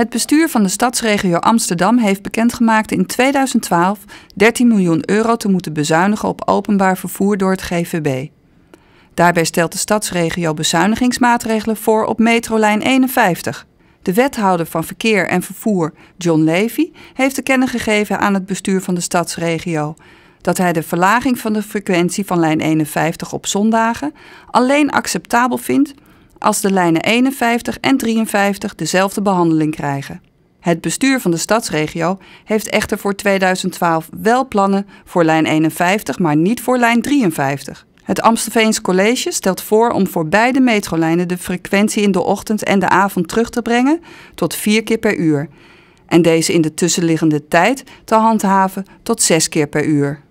Het bestuur van de stadsregio Amsterdam heeft bekendgemaakt in 2012 13 miljoen euro te moeten bezuinigen op openbaar vervoer door het GVB. Daarbij stelt de stadsregio bezuinigingsmaatregelen voor op metrolijn 51. De wethouder van verkeer en vervoer, John Levy, heeft te kennen gegeven aan het bestuur van de stadsregio dat hij de verlaging van de frequentie van lijn 51 op zondagen alleen acceptabel vindt als de lijnen 51 en 53 dezelfde behandeling krijgen. Het bestuur van de stadsregio heeft echter voor 2012 wel plannen voor lijn 51, maar niet voor lijn 53. Het Amstelveens College stelt voor om voor beide metrolijnen de frequentie in de ochtend en de avond terug te brengen tot vier keer per uur. En deze in de tussenliggende tijd te handhaven tot zes keer per uur.